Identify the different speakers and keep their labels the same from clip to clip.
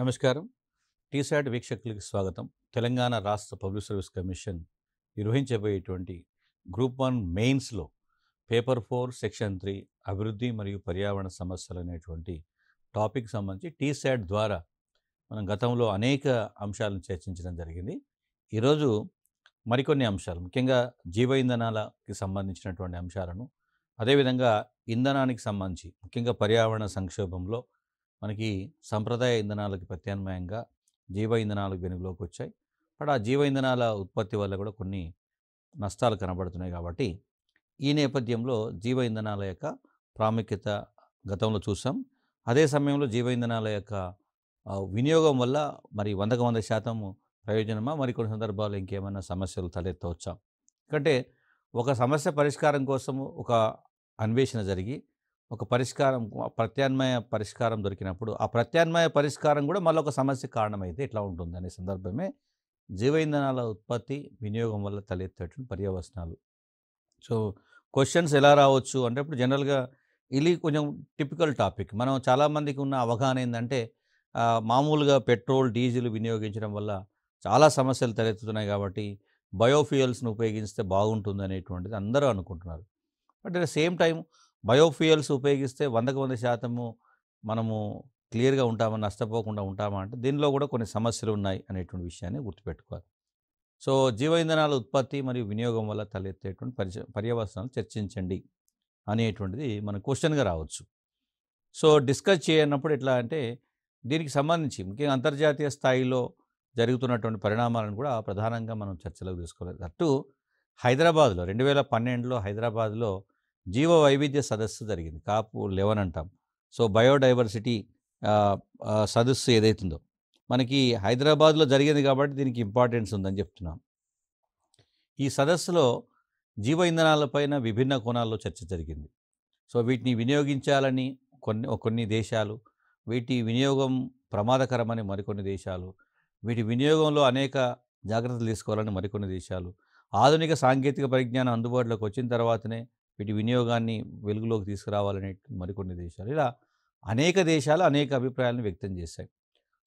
Speaker 1: నమస్కారం టీశాట్ వీక్షకులకి స్వాగతం తెలంగాణ రాష్ట్ర పబ్లిక్ సర్వీస్ కమిషన్ నిర్వహించబోయేటువంటి గ్రూప్ వన్ మెయిన్స్లో పేపర్ ఫోర్ సెక్షన్ త్రీ అభివృద్ధి మరియు పర్యావరణ సమస్యలు అనేటువంటి టాపిక్ సంబంధించి టీశాట్ ద్వారా మనం గతంలో అనేక అంశాలను చర్చించడం జరిగింది ఈరోజు మరికొన్ని అంశాలు ముఖ్యంగా జీవ ఇంధనాలకి సంబంధించినటువంటి అంశాలను అదేవిధంగా ఇంధనానికి సంబంధించి ముఖ్యంగా పర్యావరణ సంక్షోభంలో మనకి సంప్రదాయ ఇంధనాలకు ప్రత్యామ్నాయంగా జీవ ఇంధనాలకు వెనుకలోకి వచ్చాయి అక్కడ ఆ జీవ ఇంధనాల ఉత్పత్తి వల్ల కూడా కొన్ని నష్టాలు కనబడుతున్నాయి కాబట్టి ఈ నేపథ్యంలో జీవ ఇంధనాల యొక్క ప్రాముఖ్యత గతంలో చూసాం అదే సమయంలో జీవ ఇంధనాల యొక్క వినియోగం వల్ల మరి వందకు వంద శాతం ప్రయోజనమా మరి కొన్ని సందర్భాలు ఇంకేమైనా సమస్యలు తలెత్తవచ్చా ఎందుకంటే ఒక సమస్య పరిష్కారం కోసం ఒక అన్వేషణ జరిగి ఒక పరిష్కారం ప్రత్యామ్నాయ పరిష్కారం దొరికినప్పుడు ఆ ప్రత్యామ్నాయ పరిష్కారం కూడా మళ్ళీ ఒక సమస్య కారణమైతే ఇట్లా ఉంటుంది అనే సందర్భమే జీవ ఇంధనాల ఉత్పత్తి వినియోగం వల్ల తలెత్తేటువంటి పర్యవసనాలు సో క్వశ్చన్స్ ఎలా రావచ్చు అంటే ఇప్పుడు జనరల్గా ఇది కొంచెం టిపికల్ టాపిక్ మనం చాలామందికి ఉన్న అవగాహన ఏంటంటే మామూలుగా పెట్రోల్ డీజిల్ వినియోగించడం వల్ల చాలా సమస్యలు తలెత్తుతున్నాయి కాబట్టి బయోఫ్యూయల్స్ను ఉపయోగిస్తే బాగుంటుంది అనేటువంటిది అందరూ అనుకుంటున్నారు but at the same time biofuels ఉపయోగిస్తే వందకు వంద శాతము మనము క్లియర్గా ఉంటామా నష్టపోకుండా ఉంటామా అంటే దీనిలో కూడా కొన్ని సమస్యలు ఉన్నాయి అనేటువంటి విషయాన్ని గుర్తుపెట్టుకోవాలి సో జీవ ఇంధనాల ఉత్పత్తి మరియు వినియోగం వల్ల తలెత్తేటువంటి పరి పర్యవసనాలు చర్చించండి అనేటువంటిది మన క్వశ్చన్గా రావచ్చు సో డిస్కస్ చేయనప్పుడు ఎట్లా అంటే దీనికి సంబంధించి ముఖ్యంగా అంతర్జాతీయ స్థాయిలో జరుగుతున్నటువంటి పరిణామాలను కూడా ప్రధానంగా మనం చర్చలోకి తీసుకోలేదు అటు హైదరాబాద్లో రెండు వేల పన్నెండులో హైదరాబాద్లో జీవ వైవిధ్య సదస్సు జరిగింది కాపు లెవెన్ అంటాం సో బయోడైవర్సిటీ సదస్సు ఏదైతుందో మనకి హైదరాబాద్లో జరిగింది కాబట్టి దీనికి ఇంపార్టెన్స్ ఉందని చెప్తున్నాం ఈ సదస్సులో జీవ ఇంధనాలపైన విభిన్న కోణాల్లో చర్చ జరిగింది సో వీటిని వినియోగించాలని కొన్ని కొన్ని దేశాలు వీటి వినియోగం ప్రమాదకరమని మరికొన్ని దేశాలు వీటి వినియోగంలో అనేక జాగ్రత్తలు తీసుకోవాలని మరికొన్ని దేశాలు ఆధునిక సాంకేతిక పరిజ్ఞానం అందుబాటులోకి వచ్చిన తర్వాతనే వీటి వినియోగాన్ని వెలుగులోకి తీసుకురావాలనే మరికొన్ని దేశాలు ఇలా అనేక దేశాలు అనేక అభిప్రాయాలను వ్యక్తం చేశాయి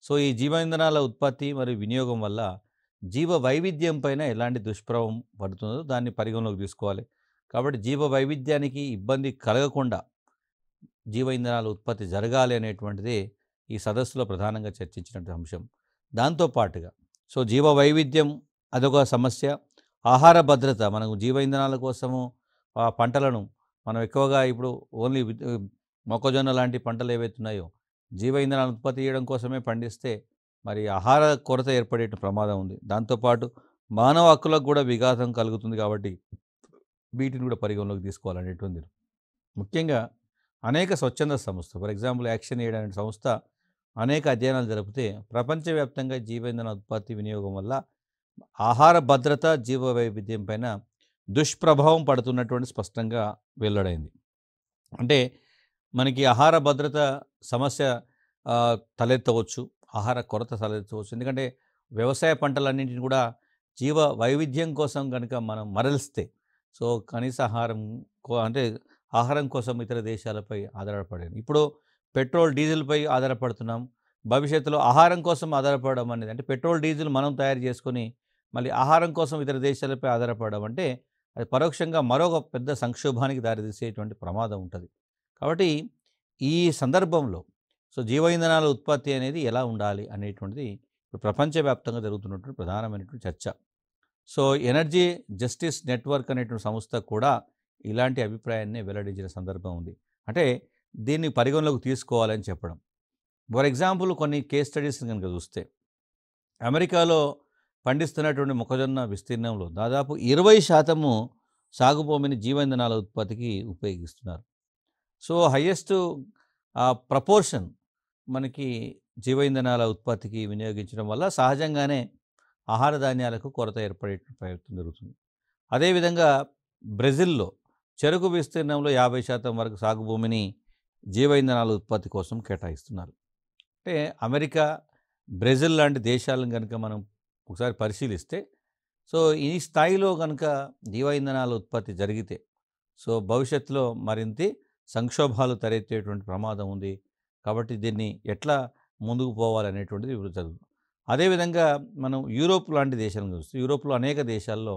Speaker 1: సో ఈ జీవ ఇంధనాల ఉత్పత్తి మరియు వినియోగం వల్ల జీవ వైవిధ్యం పైన ఎలాంటి దుష్ప్రభావం పడుతుందో దాన్ని పరిగణలోకి తీసుకోవాలి కాబట్టి జీవ వైవిధ్యానికి ఇబ్బంది కలగకుండా జీవ ఇంధనాల ఉత్పత్తి జరగాలి అనేటువంటిది ఈ సదస్సులో ప్రధానంగా చర్చించినటువంటి అంశం దాంతోపాటుగా సో జీవ వైవిధ్యం అదొక సమస్య ఆహార భద్రత మనకు జీవ ఇంధనాల కోసము ఆ పంటలను మనం ఎక్కువగా ఇప్పుడు ఓన్లీ మొక్కజొన్న లాంటి పంటలు ఏవైతే ఉన్నాయో జీవ ఇంధనాలను ఉత్పత్తి చేయడం కోసమే పండిస్తే మరి ఆహార కొరత ఏర్పడే ప్రమాదం ఉంది దాంతోపాటు మానవ హక్కులకు కూడా విఘాతం కలుగుతుంది కాబట్టి వీటిని కూడా పరిగణలోకి తీసుకోవాలనేటువంటి ముఖ్యంగా అనేక స్వచ్ఛంద సంస్థ ఫర్ ఎగ్జాంపుల్ యాక్షన్ ఎయిడ్ అనే సంస్థ అనేక అధ్యయనాలు జరిపితే ప్రపంచవ్యాప్తంగా జీవ ఇంధన ఉత్పత్తి వినియోగం వల్ల ఆహార భద్రత జీవ వైవిధ్యం పైన దుష్ప్రభావం పడుతున్నటువంటి స్పష్టంగా వెల్లడైంది అంటే మనకి ఆహార భద్రత సమస్య తలెత్తవచ్చు ఆహార కొరత తలెత్తవచ్చు ఎందుకంటే వ్యవసాయ పంటలన్నింటిని కూడా జీవ వైవిధ్యం కోసం కనుక మనం మరలిస్తే సో కనీస ఆహారం అంటే ఆహారం కోసం ఇతర దేశాలపై ఆధారపడాను ఇప్పుడు పెట్రోల్ డీజిల్పై ఆధారపడుతున్నాం భవిష్యత్తులో ఆహారం కోసం ఆధారపడడం అనేది అంటే పెట్రోల్ డీజిల్ మనం తయారు చేసుకొని మళ్ళీ ఆహారం కోసం ఇతర దేశాలపై ఆధారపడడం అంటే అది పరోక్షంగా మరొక పెద్ద సంక్షోభానికి దారితీసేటువంటి ప్రమాదం ఉంటుంది కాబట్టి ఈ సందర్భంలో సో జీవ ఇంధనాల ఉత్పత్తి అనేది ఎలా ఉండాలి అనేటువంటిది ఇప్పుడు ప్రపంచవ్యాప్తంగా జరుగుతున్నటువంటి ప్రధానమైనటువంటి చర్చ సో ఎనర్జీ జస్టిస్ నెట్వర్క్ అనేటువంటి సంస్థ కూడా ఇలాంటి అభిప్రాయాన్ని వెల్లడించిన సందర్భం ఉంది అంటే దీన్ని పరిగణలోకి తీసుకోవాలని చెప్పడం ఫర్ ఎగ్జాంపుల్ కొన్ని కేస్ స్టడీస్ కనుక చూస్తే అమెరికాలో పండిస్తున్నటువంటి మొక్కజొన్న విస్తీర్ణంలో దాదాపు ఇరవై శాతము సాగుభూమిని ఇంధనాల ఉత్పత్తికి ఉపయోగిస్తున్నారు సో హయ్యెస్ట్ ప్రపోర్షన్ మనకి జీవ ఇంధనాల ఉత్పత్తికి వినియోగించడం వల్ల సహజంగానే ఆహార ధాన్యాలకు కొరత ఏర్పడే ప్రయత్నం జరుగుతుంది అదేవిధంగా బ్రెజిల్లో చెరుకు విస్తీర్ణంలో యాభై శాతం వరకు సాగు భూమిని ఇంధనాల ఉత్పత్తి కోసం కేటాయిస్తున్నారు అంటే అమెరికా బ్రెజిల్ లాంటి దేశాలను కనుక మనం ఒకసారి పరిశీలిస్తే సో ఈ స్థాయిలో కనుక జీవ ఇంధనాల ఉత్పత్తి జరిగితే సో భవిష్యత్తులో మరింత సంక్షోభాలు తరెత్తేటువంటి ప్రమాదం ఉంది కాబట్టి దీన్ని ఎట్లా ముందుకు పోవాలనేటువంటిది ఇప్పుడు జరుగుతుంది అదేవిధంగా మనం యూరోప్ లాంటి దేశాలను చూస్తే యూరోప్లో అనేక దేశాల్లో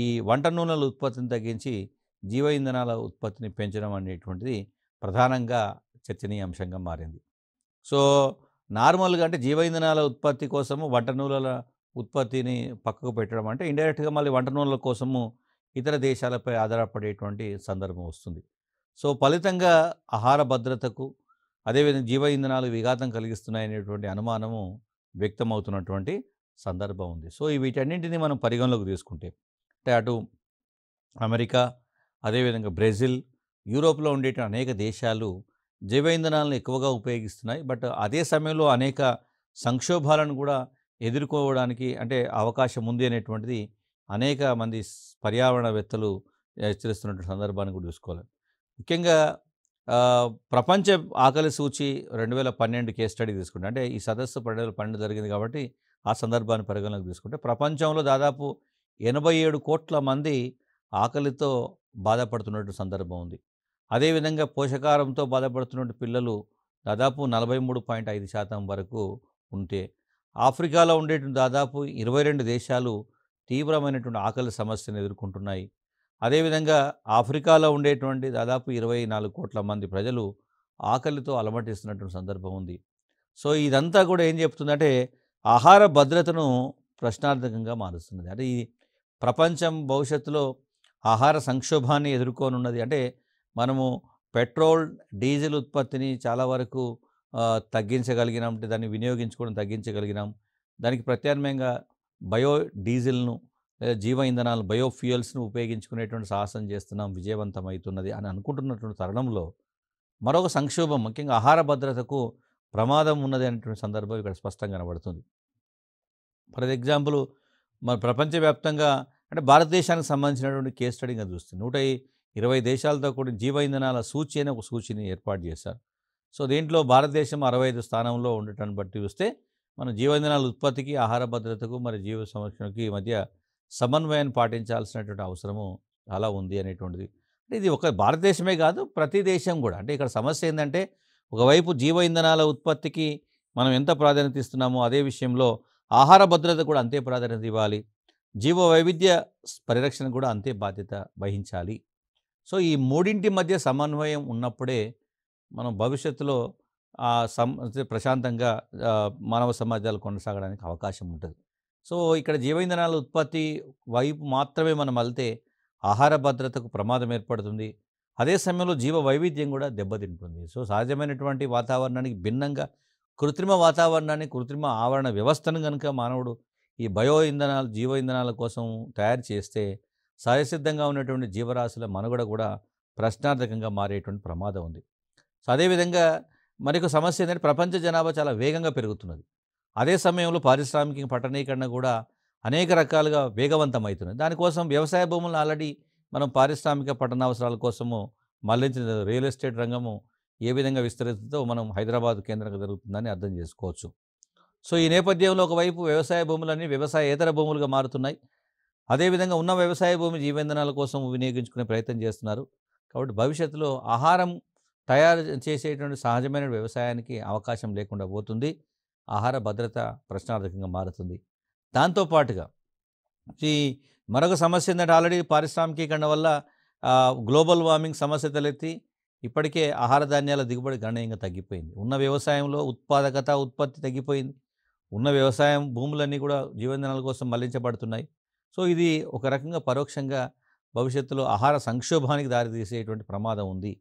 Speaker 1: ఈ వంట నూనెల ఉత్పత్తిని తగ్గించి జీవ ఇంధనాల ఉత్పత్తిని పెంచడం అనేటువంటిది ప్రధానంగా చర్చనీయాంశంగా మారింది సో నార్మల్గా అంటే జీవ ఇంధనాల ఉత్పత్తి కోసము వంట నూనెల ఉత్పత్తిని పక్కకు పెట్టడం అంటే ఇండైరెక్ట్గా మళ్ళీ వంట నూనెల కోసము ఇతర దేశాలపై ఆధారపడేటువంటి సందర్భం వస్తుంది సో ఫలితంగా ఆహార భద్రతకు అదేవిధంగా జీవ ఇంధనాలు విఘాతం కలిగిస్తున్నాయనేటువంటి అనుమానము వ్యక్తమవుతున్నటువంటి సందర్భం ఉంది సో వీటన్నింటినీ మనం పరిగణలోకి తీసుకుంటే అంటే అటు అమెరికా అదేవిధంగా బ్రెజిల్ యూరోప్లో ఉండేటువంటి అనేక దేశాలు జీవ ఇంధనాలను ఎక్కువగా ఉపయోగిస్తున్నాయి బట్ అదే సమయంలో అనేక సంక్షోభాలను కూడా ఎదుర్కోవడానికి అంటే అవకాశం ఉంది అనేటువంటిది అనేక మంది పర్యావరణవేత్తలు హెచ్చరిస్తున్నటువంటి సందర్భాన్ని కూడా చూసుకోవాలి ముఖ్యంగా ప్రపంచ ఆకలి సూచి రెండు వేల పన్నెండు కేస్ స్టడీ తీసుకుంటే అంటే ఈ సదస్సు రెండు వేల పన్నెండు జరిగింది కాబట్టి ఆ సందర్భాన్ని పరిగణలోకి తీసుకుంటే ప్రపంచంలో దాదాపు ఎనభై ఏడు కోట్ల మంది ఆకలితో బాధపడుతున్నటువంటి సందర్భం ఉంది అదేవిధంగా పోషకారంతో బాధపడుతున్నటువంటి పిల్లలు దాదాపు నలభై మూడు పాయింట్ ఐదు శాతం వరకు ఉంటే ఆఫ్రికాలో ఉండేటువంటి దాదాపు ఇరవై రెండు దేశాలు తీవ్రమైనటువంటి ఆకలి సమస్యను ఎదుర్కొంటున్నాయి అదేవిధంగా ఆఫ్రికాలో ఉండేటువంటి దాదాపు ఇరవై నాలుగు కోట్ల మంది ప్రజలు ఆకలితో అలమటిస్తున్నటువంటి సందర్భం ఉంది సో ఇదంతా కూడా ఏం చెప్తుందంటే ఆహార భద్రతను ప్రశ్నార్థకంగా మారుస్తున్నది అంటే ఈ ప్రపంచం భవిష్యత్తులో ఆహార సంక్షోభాన్ని ఎదుర్కొనున్నది అంటే మనము పెట్రోల్ డీజిల్ ఉత్పత్తిని చాలా వరకు తగ్గించగలిగినాం అంటే దాన్ని వినియోగించుకోవడం తగ్గించగలిగినాం దానికి ప్రత్యామ్నాయంగా బయో డీజిల్ను లేదా జీవ ఇంధనాలు బయో ఫ్యూయల్స్ను ఉపయోగించుకునేటువంటి సాహసం చేస్తున్నాం విజయవంతమవుతున్నది అని అనుకుంటున్నటువంటి తరుణంలో మరొక సంక్షోభం ముఖ్యంగా ఆహార భద్రతకు ప్రమాదం ఉన్నది అనేటువంటి సందర్భం ఇక్కడ స్పష్టంగా కనబడుతుంది ఫర్ ఎగ్జాంపుల్ మన ప్రపంచవ్యాప్తంగా అంటే భారతదేశానికి సంబంధించినటువంటి కేస్ స్టడీగా చూస్తుంది నూట ఇరవై దేశాలతో కూడిన జీవ ఇంధనాల సూచి అనే ఒక సూచిని ఏర్పాటు చేశారు సో దీంట్లో భారతదేశం అరవై ఐదు స్థానంలో ఉండటాన్ని బట్టి చూస్తే మన ఇంధనాల ఉత్పత్తికి ఆహార భద్రతకు మరి జీవ సంరక్షణకి మధ్య సమన్వయాన్ని పాటించాల్సినటువంటి అవసరము చాలా ఉంది అనేటువంటిది అంటే ఇది ఒక భారతదేశమే కాదు ప్రతి దేశం కూడా అంటే ఇక్కడ సమస్య ఏంటంటే ఒకవైపు జీవ ఇంధనాల ఉత్పత్తికి మనం ఎంత ప్రాధాన్యత ఇస్తున్నామో అదే విషయంలో ఆహార భద్రత కూడా అంతే ప్రాధాన్యత ఇవ్వాలి జీవ వైవిధ్య పరిరక్షణ కూడా అంతే బాధ్యత వహించాలి సో ఈ మూడింటి మధ్య సమన్వయం ఉన్నప్పుడే మనం భవిష్యత్తులో ఆ సమ ప్రశాంతంగా మానవ సమాజాలు కొనసాగడానికి అవకాశం ఉంటుంది సో ఇక్కడ జీవ ఇంధనాల ఉత్పత్తి వైపు మాత్రమే మనం వెళ్తే ఆహార భద్రతకు ప్రమాదం ఏర్పడుతుంది అదే సమయంలో జీవ వైవిధ్యం కూడా దెబ్బతింటుంది సో సహజమైనటువంటి వాతావరణానికి భిన్నంగా కృత్రిమ వాతావరణాన్ని కృత్రిమ ఆవరణ వ్యవస్థను కనుక మానవుడు ఈ బయో ఇంధనాలు జీవ ఇంధనాల కోసం తయారు చేస్తే సహజసిద్ధంగా ఉన్నటువంటి జీవరాశుల మనుగడ కూడా ప్రశ్నార్థకంగా మారేటువంటి ప్రమాదం ఉంది సో అదేవిధంగా మరొక సమస్య ఏంటంటే ప్రపంచ జనాభా చాలా వేగంగా పెరుగుతున్నది అదే సమయంలో పారిశ్రామిక పట్టణీకరణ కూడా అనేక రకాలుగా వేగవంతమవుతున్నది దానికోసం వ్యవసాయ భూములను ఆల్రెడీ మనం పారిశ్రామిక పట్టణ అవసరాల కోసము మళ్ళించిన రియల్ ఎస్టేట్ రంగము ఏ విధంగా విస్తరిస్తుందో మనం హైదరాబాద్ కేంద్రంగా జరుగుతుందని అర్థం చేసుకోవచ్చు సో ఈ నేపథ్యంలో ఒకవైపు వ్యవసాయ భూములన్నీ వ్యవసాయేతర భూములుగా మారుతున్నాయి అదేవిధంగా ఉన్న వ్యవసాయ భూమి జీవేంధనాల కోసం వినియోగించుకునే ప్రయత్నం చేస్తున్నారు కాబట్టి భవిష్యత్తులో ఆహారం తయారు చేసేటువంటి సహజమైన వ్యవసాయానికి అవకాశం లేకుండా పోతుంది ఆహార భద్రత ప్రశ్నార్థకంగా మారుతుంది దాంతోపాటుగా ఈ మరొక సమస్య ఏంటంటే ఆల్రెడీ పారిశ్రామికీకరణ వల్ల గ్లోబల్ వార్మింగ్ సమస్య తలెత్తి ఇప్పటికే ఆహార ధాన్యాల దిగుబడి గణనీయంగా తగ్గిపోయింది ఉన్న వ్యవసాయంలో ఉత్పాదకత ఉత్పత్తి తగ్గిపోయింది ఉన్న వ్యవసాయం భూములన్నీ కూడా జీవనదానాల కోసం మళ్లించబడుతున్నాయి సో ఇది ఒక రకంగా పరోక్షంగా భవిష్యత్తులో ఆహార సంక్షోభానికి దారితీసేటువంటి ప్రమాదం ఉంది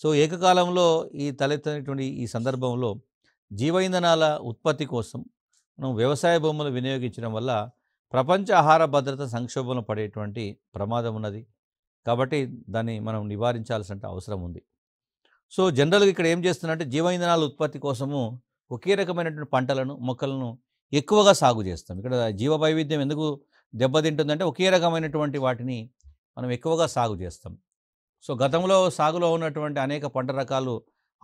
Speaker 1: సో ఏకకాలంలో ఈ తలెత్తినటువంటి ఈ సందర్భంలో జీవ ఇంధనాల ఉత్పత్తి కోసం మనం వ్యవసాయ భూములు వినియోగించడం వల్ల ప్రపంచ ఆహార భద్రత సంక్షోభంలో పడేటువంటి ప్రమాదం ఉన్నది కాబట్టి దాన్ని మనం నివారించాల్సిన అవసరం ఉంది సో జనరల్గా ఇక్కడ ఏం చేస్తున్నారంటే జీవ ఇంధనాల ఉత్పత్తి కోసము ఒకే రకమైనటువంటి పంటలను మొక్కలను ఎక్కువగా సాగు చేస్తాం ఇక్కడ జీవ వైవిధ్యం ఎందుకు దెబ్బతింటుందంటే ఒకే రకమైనటువంటి వాటిని మనం ఎక్కువగా సాగు చేస్తాం సో గతంలో సాగులో ఉన్నటువంటి అనేక పంట రకాలు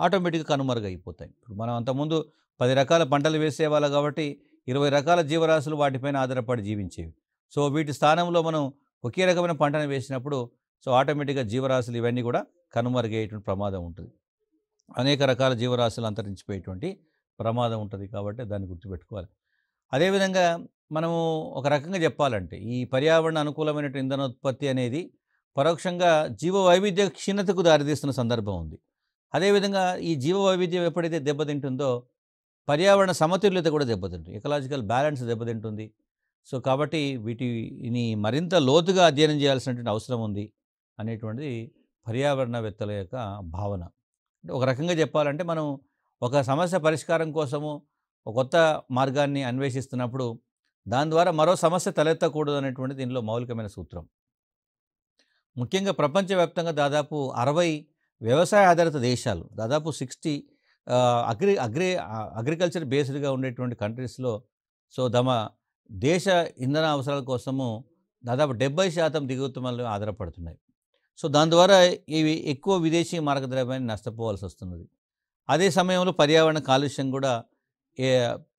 Speaker 1: ఆటోమేటిక్గా కనుమరుగైపోతాయి ఇప్పుడు మనం అంతకుముందు పది రకాల పంటలు వేసేవాళ్ళు కాబట్టి ఇరవై రకాల జీవరాశులు వాటిపైన ఆధారపడి జీవించేవి సో వీటి స్థానంలో మనం ఒకే రకమైన పంటను వేసినప్పుడు సో ఆటోమేటిక్గా జీవరాశులు ఇవన్నీ కూడా కనుమరుగయ్యేటువంటి ప్రమాదం ఉంటుంది అనేక రకాల జీవరాశులు అంతరించిపోయేటువంటి ప్రమాదం ఉంటుంది కాబట్టి దాన్ని గుర్తుపెట్టుకోవాలి అదేవిధంగా మనము ఒక రకంగా చెప్పాలంటే ఈ పర్యావరణ అనుకూలమైనటువంటి ఇంధనోత్పత్తి అనేది పరోక్షంగా జీవ వైవిధ్య క్షీణతకు దారితీస్తున్న సందర్భం ఉంది అదేవిధంగా ఈ జీవ వైవిధ్యం ఎప్పుడైతే దెబ్బతింటుందో పర్యావరణ సమతుల్యత కూడా దెబ్బతింటుంది ఎకలాజికల్ బ్యాలెన్స్ దెబ్బతింటుంది సో కాబట్టి వీటిని మరింత లోతుగా అధ్యయనం చేయాల్సినటువంటి అవసరం ఉంది అనేటువంటిది పర్యావరణవేత్తల యొక్క భావన అంటే ఒక రకంగా చెప్పాలంటే మనం ఒక సమస్య పరిష్కారం కోసము ఒక కొత్త మార్గాన్ని అన్వేషిస్తున్నప్పుడు దాని ద్వారా మరో సమస్య తలెత్తకూడదు అనేటువంటి దీనిలో మౌలికమైన సూత్రం ముఖ్యంగా ప్రపంచవ్యాప్తంగా దాదాపు అరవై వ్యవసాయ ఆధారిత దేశాలు దాదాపు సిక్స్టీ అగ్రి అగ్రి అగ్రికల్చర్ బేస్డ్గా ఉండేటువంటి కంట్రీస్లో సో తమ దేశ ఇంధన అవసరాల కోసము దాదాపు డెబ్బై శాతం దిగుమతులు ఆధారపడుతున్నాయి సో దాని ద్వారా ఇవి ఎక్కువ విదేశీ మార్గద్రవ్యాన్ని నష్టపోవాల్సి వస్తున్నది అదే సమయంలో పర్యావరణ కాలుష్యం కూడా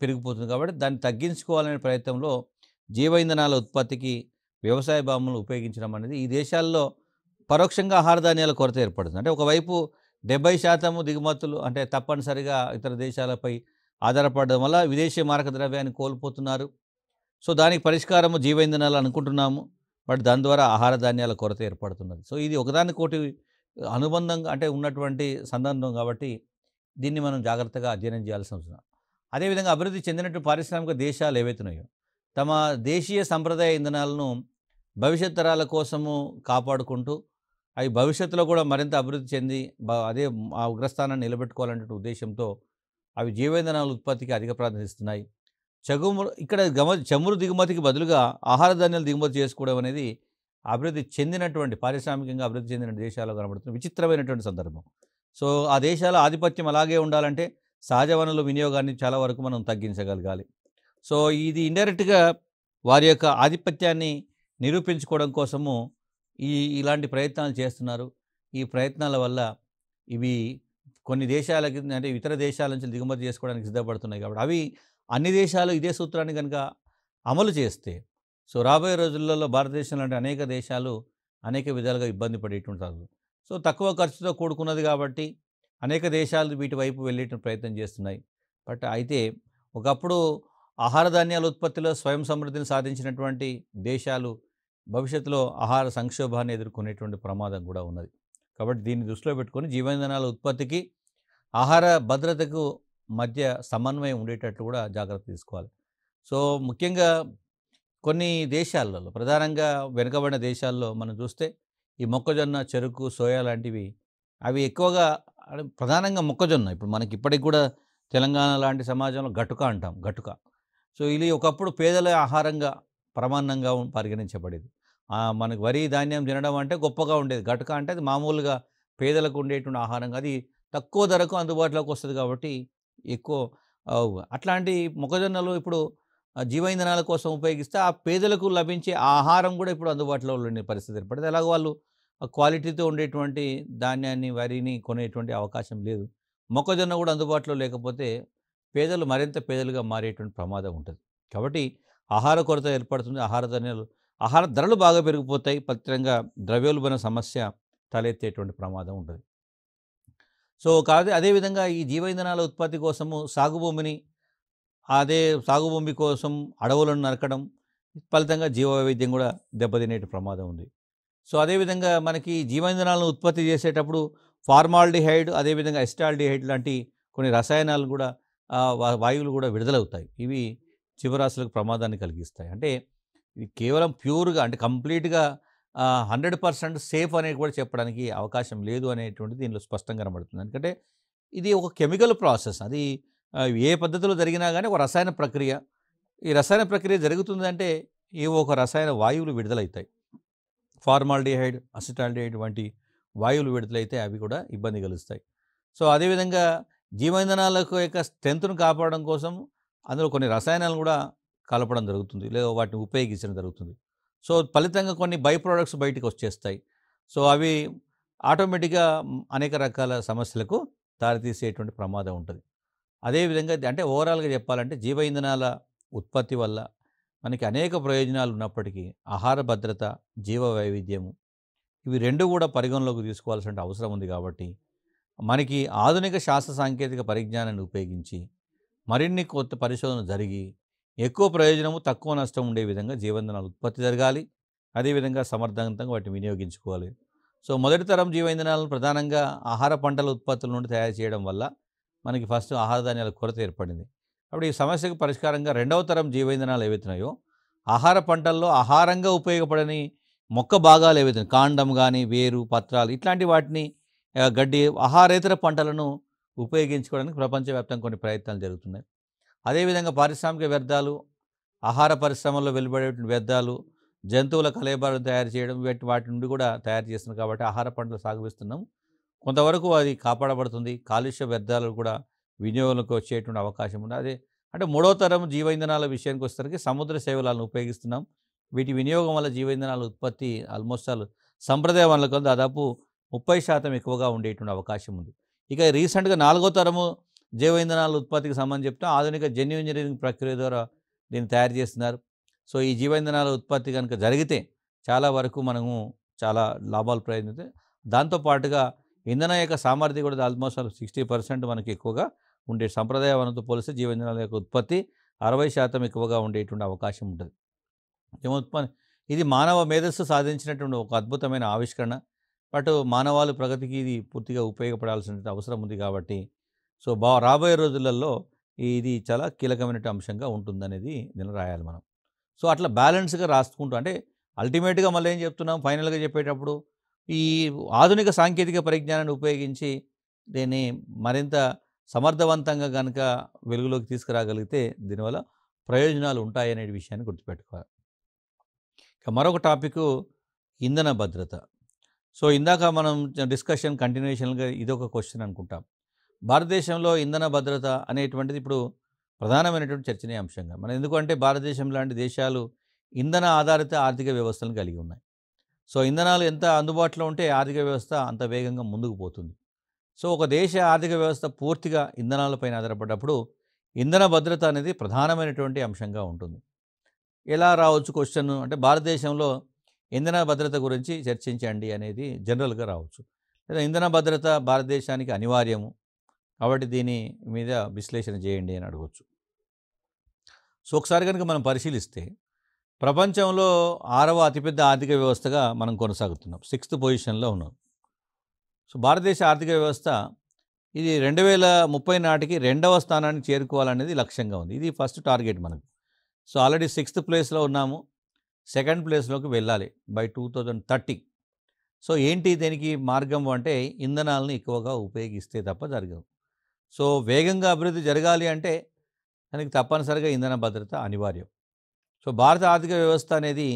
Speaker 1: పెరిగిపోతుంది కాబట్టి దాన్ని తగ్గించుకోవాలనే ప్రయత్నంలో జీవ ఇంధనాల ఉత్పత్తికి వ్యవసాయ బాంబులను ఉపయోగించడం అనేది ఈ దేశాల్లో పరోక్షంగా ఆహార ధాన్యాల కొరత ఏర్పడుతుంది అంటే ఒకవైపు డెబ్బై శాతము దిగుమతులు అంటే తప్పనిసరిగా ఇతర దేశాలపై ఆధారపడడం వల్ల విదేశీ మారక ద్రవ్యాన్ని కోల్పోతున్నారు సో దానికి పరిష్కారము జీవ ఇంధనాలు అనుకుంటున్నాము బట్ దాని ద్వారా ఆహార ధాన్యాల కొరత ఏర్పడుతున్నది సో ఇది ఒకదానికోటి అనుబంధంగా అంటే ఉన్నటువంటి సందర్భం కాబట్టి దీన్ని మనం జాగ్రత్తగా అధ్యయనం చేయాల్సి అవసరం అదేవిధంగా అభివృద్ధి చెందినట్టు పారిశ్రామిక దేశాలు ఏవైతున్నాయో తమ దేశీయ సంప్రదాయ ఇంధనాలను భవిష్యత్ తరాల కోసము కాపాడుకుంటూ అవి భవిష్యత్తులో కూడా మరింత అభివృద్ధి చెంది అదే ఆ ఉగ్రస్థానాన్ని నిలబెట్టుకోవాలనే ఉద్దేశంతో అవి జీవేంద్రాల ఉత్పత్తికి అధిక ప్రాధాన్యత ఇస్తున్నాయి చగుము ఇక్కడ గమ చమురు దిగుమతికి బదులుగా ఆహార ధాన్యాలు దిగుమతి చేసుకోవడం అనేది అభివృద్ధి చెందినటువంటి పారిశ్రామికంగా అభివృద్ధి చెందిన దేశాల్లో కనబడుతుంది విచిత్రమైనటువంటి సందర్భం సో ఆ దేశాల ఆధిపత్యం అలాగే ఉండాలంటే సహజ వనరుల వినియోగాన్ని చాలా వరకు మనం తగ్గించగలగాలి సో ఇది ఇండైరెక్ట్గా వారి యొక్క ఆధిపత్యాన్ని నిరూపించుకోవడం కోసము ఈ ఇలాంటి ప్రయత్నాలు చేస్తున్నారు ఈ ప్రయత్నాల వల్ల ఇవి కొన్ని దేశాలకి అంటే ఇతర దేశాల నుంచి దిగుమతి చేసుకోవడానికి సిద్ధపడుతున్నాయి కాబట్టి అవి అన్ని దేశాలు ఇదే సూత్రాన్ని కనుక అమలు చేస్తే సో రాబోయే రోజులలో భారతదేశం లాంటి అనేక దేశాలు అనేక విధాలుగా ఇబ్బంది పడేటుంటారు సో తక్కువ ఖర్చుతో కూడుకున్నది కాబట్టి అనేక దేశాలు వీటి వైపు వెళ్ళేట ప్రయత్నం చేస్తున్నాయి బట్ అయితే ఒకప్పుడు ఆహార ధాన్యాల ఉత్పత్తిలో స్వయం సమృద్ధిని సాధించినటువంటి దేశాలు భవిష్యత్తులో ఆహార సంక్షోభాన్ని ఎదుర్కొనేటువంటి ప్రమాదం కూడా ఉన్నది కాబట్టి దీన్ని దృష్టిలో పెట్టుకొని జీవ ఇంధనాల ఉత్పత్తికి ఆహార భద్రతకు మధ్య సమన్వయం ఉండేటట్లు కూడా జాగ్రత్త తీసుకోవాలి సో ముఖ్యంగా కొన్ని దేశాలలో ప్రధానంగా వెనుకబడిన దేశాల్లో మనం చూస్తే ఈ మొక్కజొన్న చెరుకు సోయా లాంటివి అవి ఎక్కువగా ప్రధానంగా మొక్కజొన్న ఇప్పుడు మనకి ఇప్పటికి కూడా తెలంగాణ లాంటి సమాజంలో గటుక అంటాం గటుక సో ఇది ఒకప్పుడు పేదల ఆహారంగా ప్రమాణంగా పరిగణించబడేది మనకు వరి ధాన్యం తినడం అంటే గొప్పగా ఉండేది గటక అంటే అది మామూలుగా పేదలకు ఉండేటువంటి ఆహారం అది తక్కువ ధరకు అందుబాటులోకి వస్తుంది కాబట్టి ఎక్కువ అట్లాంటి మొక్కజొన్నలు ఇప్పుడు జీవ ఇంధనాల కోసం ఉపయోగిస్తే ఆ పేదలకు లభించే ఆహారం కూడా ఇప్పుడు అందుబాటులో ఉండే పరిస్థితి ఏర్పడింది ఎలాగో వాళ్ళు క్వాలిటీతో ఉండేటువంటి ధాన్యాన్ని వరిని కొనేటువంటి అవకాశం లేదు మొక్కజొన్న కూడా అందుబాటులో లేకపోతే పేదలు మరింత పేదలుగా మారేటువంటి ప్రమాదం ఉంటుంది కాబట్టి ఆహార కొరత ఏర్పడుతుంది ఆహార ధాన్యాలు ఆహార ధరలు బాగా పెరిగిపోతాయి పత్రంగా ద్రవ్యోల్బణ సమస్య తలెత్తేటువంటి ప్రమాదం ఉంటుంది సో కాదు అదేవిధంగా ఈ జీవ ఇంధనాల ఉత్పత్తి కోసము సాగు భూమిని అదే సాగు భూమి కోసం అడవులను నరకడం ఫలితంగా జీవ వైవిధ్యం కూడా దెబ్బతినేటి ప్రమాదం ఉంది సో అదేవిధంగా మనకి జీవ ఇంధనాలను ఉత్పత్తి చేసేటప్పుడు ఫార్మాల్డిహైడ్ అదేవిధంగా ఎస్టాల్డిహైడ్ లాంటి కొన్ని రసాయనాలు కూడా వాయువులు కూడా విడుదలవుతాయి ఇవి జీవరాశులకు ప్రమాదాన్ని కలిగిస్తాయి అంటే ఇది కేవలం ప్యూర్గా అంటే కంప్లీట్గా హండ్రెడ్ పర్సెంట్ సేఫ్ అనేది కూడా చెప్పడానికి అవకాశం లేదు అనేటువంటిది దీనిలో స్పష్టంగా కనబడుతుంది ఎందుకంటే ఇది ఒక కెమికల్ ప్రాసెస్ అది ఏ పద్ధతిలో జరిగినా కానీ ఒక రసాయన ప్రక్రియ ఈ రసాయన ప్రక్రియ జరుగుతుందంటే ఈ ఒక రసాయన వాయువులు విడుదలవుతాయి ఫార్మాల్డిహైడ్ అసిటాల్డిహైడ్ వంటి వాయువులు విడుదలైతే అవి కూడా ఇబ్బంది కలుస్తాయి సో అదేవిధంగా జీవ ఇంధనాలకు యొక్క స్ట్రెంత్ను కాపాడడం కోసం అందులో కొన్ని రసాయనాలు కూడా కలపడం జరుగుతుంది లేదా వాటిని ఉపయోగించడం జరుగుతుంది సో ఫలితంగా కొన్ని బై ప్రోడక్ట్స్ బయటకు వచ్చేస్తాయి సో అవి ఆటోమేటిక్గా అనేక రకాల సమస్యలకు దారితీసేటువంటి ప్రమాదం ఉంటుంది అదేవిధంగా అంటే ఓవరాల్గా చెప్పాలంటే జీవ ఇంధనాల ఉత్పత్తి వల్ల మనకి అనేక ప్రయోజనాలు ఉన్నప్పటికీ ఆహార భద్రత జీవ వైవిధ్యము ఇవి రెండు కూడా పరిగణలోకి తీసుకోవాల్సిన అవసరం ఉంది కాబట్టి మనకి ఆధునిక శాస్త్ర సాంకేతిక పరిజ్ఞానాన్ని ఉపయోగించి మరిన్ని కొత్త పరిశోధన జరిగి ఎక్కువ ప్రయోజనము తక్కువ నష్టం ఉండే విధంగా జీవఇంధనాలు ఉత్పత్తి జరగాలి అదేవిధంగా సమర్థవంతంగా వాటిని వినియోగించుకోవాలి సో మొదటి తరం జీవ ఇంధనాలను ప్రధానంగా ఆహార పంటల ఉత్పత్తుల నుండి తయారు చేయడం వల్ల మనకి ఫస్ట్ ఆహార ధాన్యాల కొరత ఏర్పడింది అప్పుడు ఈ సమస్యకు పరిష్కారంగా రెండవ తరం జీవ ఇంధనాలు ఏవైతున్నాయో ఆహార పంటల్లో ఆహారంగా ఉపయోగపడని మొక్క భాగాలు ఏవైతున్నాయి కాండం కానీ వేరు పత్రాలు ఇట్లాంటి వాటిని గడ్డి ఆహారేతర పంటలను ఉపయోగించుకోవడానికి ప్రపంచవ్యాప్తంగా కొన్ని ప్రయత్నాలు జరుగుతున్నాయి అదేవిధంగా పారిశ్రామిక వ్యర్థాలు ఆహార పరిశ్రమల్లో వెలువడే వ్యర్థాలు జంతువుల కలయబాలను తయారు చేయడం వీటి వాటి నుండి కూడా తయారు చేస్తున్నాం కాబట్టి ఆహార పంటలు సాగుపిస్తున్నాం కొంతవరకు అది కాపాడబడుతుంది కాలుష్య వ్యర్థాలు కూడా వినియోగంలోకి వచ్చేటువంటి అవకాశం ఉంది అదే అంటే మూడో తరం జీవ ఇంధనాల విషయానికి వచ్చేసరికి సముద్ర సేవలను ఉపయోగిస్తున్నాం వీటి వినియోగం వల్ల జీవ ఇంధనాల ఉత్పత్తి ఆల్మోస్ట్ ఆల్ సంప్రదాయ వనరులకు దాదాపు ముప్పై శాతం ఎక్కువగా ఉండేటువంటి అవకాశం ఉంది ఇక రీసెంట్గా నాలుగో తరము జీవ ఇంధనాల ఉత్పత్తికి సంబంధించి చెప్తే ఆధునిక జన్యు ఇంజనీరింగ్ ప్రక్రియ ద్వారా దీన్ని తయారు చేస్తున్నారు సో ఈ జీవ ఇంధనాల ఉత్పత్తి కనుక జరిగితే చాలా వరకు మనము చాలా లాభాలు ప్రయత్నితే దాంతోపాటుగా ఇంధన యొక్క సామర్థ్యం కూడా ఆల్మోస్ట్ సిక్స్టీ పర్సెంట్ మనకి ఎక్కువగా ఉండే సంప్రదాయ వనంతో పోలిస్తే జీవ ఇంధనాల యొక్క ఉత్పత్తి అరవై శాతం ఎక్కువగా ఉండేటువంటి అవకాశం ఉంటుంది ఇది మానవ మేధస్సు సాధించినటువంటి ఒక అద్భుతమైన ఆవిష్కరణ అటు మానవాళి ప్రగతికి ఇది పూర్తిగా ఉపయోగపడాల్సిన అవసరం ఉంది కాబట్టి సో బా రాబోయే రోజులలో ఇది చాలా కీలకమైన అంశంగా ఉంటుందనేది నేను రాయాలి మనం సో అట్లా బ్యాలెన్స్గా రాసుకుంటూ అంటే అల్టిమేట్గా మళ్ళీ ఏం చెప్తున్నాం ఫైనల్గా చెప్పేటప్పుడు ఈ ఆధునిక సాంకేతిక పరిజ్ఞానాన్ని ఉపయోగించి దీన్ని మరింత సమర్థవంతంగా కనుక వెలుగులోకి తీసుకురాగలిగితే దీనివల్ల ప్రయోజనాలు ఉంటాయనే విషయాన్ని గుర్తుపెట్టుకోవాలి ఇక మరొక టాపిక్ ఇంధన భద్రత సో ఇందాక మనం డిస్కషన్ కంటిన్యూషన్గా ఇదొక క్వశ్చన్ అనుకుంటాం భారతదేశంలో ఇంధన భద్రత అనేటువంటిది ఇప్పుడు ప్రధానమైనటువంటి చర్చనీయ అంశంగా మనం ఎందుకంటే భారతదేశం లాంటి దేశాలు ఇంధన ఆధారిత ఆర్థిక వ్యవస్థలను కలిగి ఉన్నాయి సో ఇంధనాలు ఎంత అందుబాటులో ఉంటే ఆర్థిక వ్యవస్థ అంత వేగంగా ముందుకు పోతుంది సో ఒక దేశ ఆర్థిక వ్యవస్థ పూర్తిగా ఇంధనాలపైన ఆధారపడ్డప్పుడు ఇంధన భద్రత అనేది ప్రధానమైనటువంటి అంశంగా ఉంటుంది ఎలా రావచ్చు క్వశ్చన్ అంటే భారతదేశంలో ఇంధన భద్రత గురించి చర్చించండి అనేది జనరల్గా రావచ్చు లేదా ఇంధన భద్రత భారతదేశానికి అనివార్యము కాబట్టి దీని మీద విశ్లేషణ చేయండి అని అడగవచ్చు సో ఒకసారి కనుక మనం పరిశీలిస్తే ప్రపంచంలో ఆరవ అతిపెద్ద ఆర్థిక వ్యవస్థగా మనం కొనసాగుతున్నాం సిక్స్త్ పొజిషన్లో ఉన్నాం సో భారతదేశ ఆర్థిక వ్యవస్థ ఇది రెండు వేల ముప్పై నాటికి రెండవ స్థానాన్ని చేరుకోవాలనేది లక్ష్యంగా ఉంది ఇది ఫస్ట్ టార్గెట్ మనకు సో ఆల్రెడీ సిక్స్త్ ప్లేస్లో ఉన్నాము సెకండ్ ప్లేస్లోకి వెళ్ళాలి by two thousand thirty so ఏంటి దీనికి మార్గం అంటే ఇంధనాలను ఎక్కువగా ఉపయోగిస్తే తప్ప జరగదు సో వేగంగా అభివృద్ధి జరగాలి అంటే దానికి తప్పనిసరిగా ఇంధన భద్రత అనివార్యం సో భారత ఆర్థిక వ్యవస్థ అనేది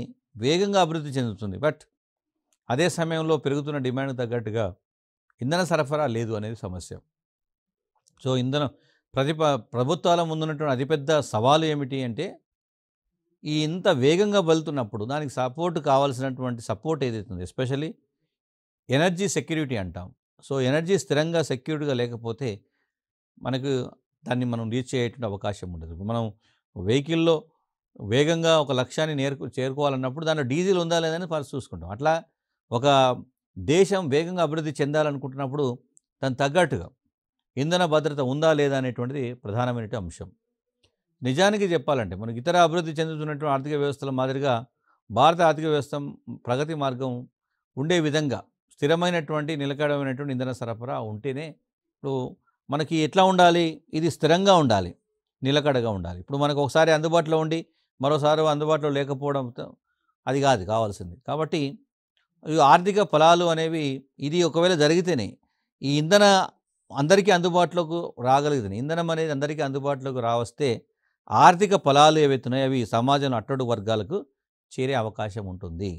Speaker 1: వేగంగా అభివృద్ధి చెందుతుంది బట్ అదే సమయంలో పెరుగుతున్న డిమాండ్ తగ్గట్టుగా ఇంధన సరఫరా లేదు అనేది సమస్య సో ఇంధనం ప్రతి ప్రభుత్వాల ముందున్నటువంటి అతిపెద్ద సవాలు ఏమిటి అంటే ఈ ఇంత వేగంగా వెళ్తున్నప్పుడు దానికి సపోర్ట్ కావాల్సినటువంటి సపోర్ట్ ఉంది ఎస్పెషలీ ఎనర్జీ సెక్యూరిటీ అంటాం సో ఎనర్జీ స్థిరంగా సెక్యూర్డ్గా లేకపోతే మనకు దాన్ని మనం రీచ్ చేయటువంటి అవకాశం ఉండదు మనం వెహికల్లో వేగంగా ఒక లక్ష్యాన్ని నేర్కు చేరుకోవాలన్నప్పుడు దాంట్లో డీజిల్ ఉందా లేదని ఫస్ట్ చూసుకుంటాం అట్లా ఒక దేశం వేగంగా అభివృద్ధి చెందాలనుకుంటున్నప్పుడు దాని తగ్గట్టుగా ఇంధన భద్రత ఉందా లేదా అనేటువంటిది ప్రధానమైన అంశం నిజానికి చెప్పాలంటే మనకి ఇతర అభివృద్ధి చెందుతున్నటువంటి ఆర్థిక వ్యవస్థల మాదిరిగా భారత ఆర్థిక వ్యవస్థ ప్రగతి మార్గం ఉండే విధంగా స్థిరమైనటువంటి నిలకడమైనటువంటి ఇంధన సరఫరా ఉంటేనే ఇప్పుడు మనకి ఎట్లా ఉండాలి ఇది స్థిరంగా ఉండాలి నిలకడగా ఉండాలి ఇప్పుడు మనకు ఒకసారి అందుబాటులో ఉండి మరోసారి అందుబాటులో లేకపోవడంతో అది కాదు కావాల్సింది కాబట్టి ఆర్థిక ఫలాలు అనేవి ఇది ఒకవేళ జరిగితేనే ఈ ఇంధన అందరికీ అందుబాటులోకి రాగలిగితేనే ఇంధనం అనేది అందరికీ అందుబాటులోకి రావస్తే ఆర్థిక ఫలాలు ఏవైతున్నాయో అవి సమాజం అట్టడు వర్గాలకు చేరే అవకాశం ఉంటుంది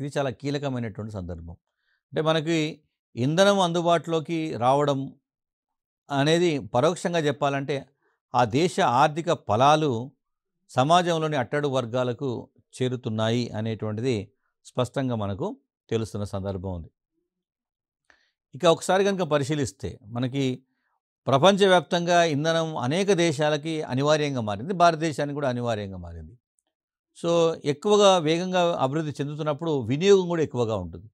Speaker 1: ఇది చాలా కీలకమైనటువంటి సందర్భం అంటే మనకి ఇంధనం అందుబాటులోకి రావడం అనేది పరోక్షంగా చెప్పాలంటే ఆ దేశ ఆర్థిక ఫలాలు సమాజంలోని అట్టడు వర్గాలకు చేరుతున్నాయి అనేటువంటిది స్పష్టంగా మనకు తెలుస్తున్న సందర్భం ఉంది ఇక ఒకసారి కనుక పరిశీలిస్తే మనకి ప్రపంచవ్యాప్తంగా ఇంధనం అనేక దేశాలకి అనివార్యంగా మారింది భారతదేశానికి కూడా అనివార్యంగా మారింది సో ఎక్కువగా వేగంగా అభివృద్ధి చెందుతున్నప్పుడు వినియోగం కూడా ఎక్కువగా ఉంటుంది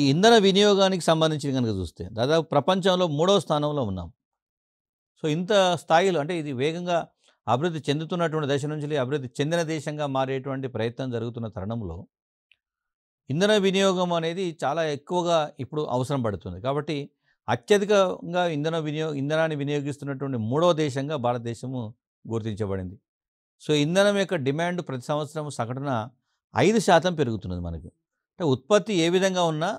Speaker 1: ఈ ఇంధన వినియోగానికి సంబంధించి కనుక చూస్తే దాదాపు ప్రపంచంలో మూడవ స్థానంలో ఉన్నాం సో ఇంత స్థాయిలో అంటే ఇది వేగంగా అభివృద్ధి చెందుతున్నటువంటి దశ నుంచి అభివృద్ధి చెందిన దేశంగా మారేటువంటి ప్రయత్నం జరుగుతున్న తరుణంలో ఇంధన వినియోగం అనేది చాలా ఎక్కువగా ఇప్పుడు అవసరం పడుతుంది కాబట్టి అత్యధికంగా ఇంధన వినియో ఇంధనాన్ని వినియోగిస్తున్నటువంటి మూడో దేశంగా భారతదేశము గుర్తించబడింది సో ఇంధనం యొక్క డిమాండ్ ప్రతి సంవత్సరం సగటున ఐదు శాతం పెరుగుతున్నది మనకు అంటే ఉత్పత్తి ఏ విధంగా ఉన్నా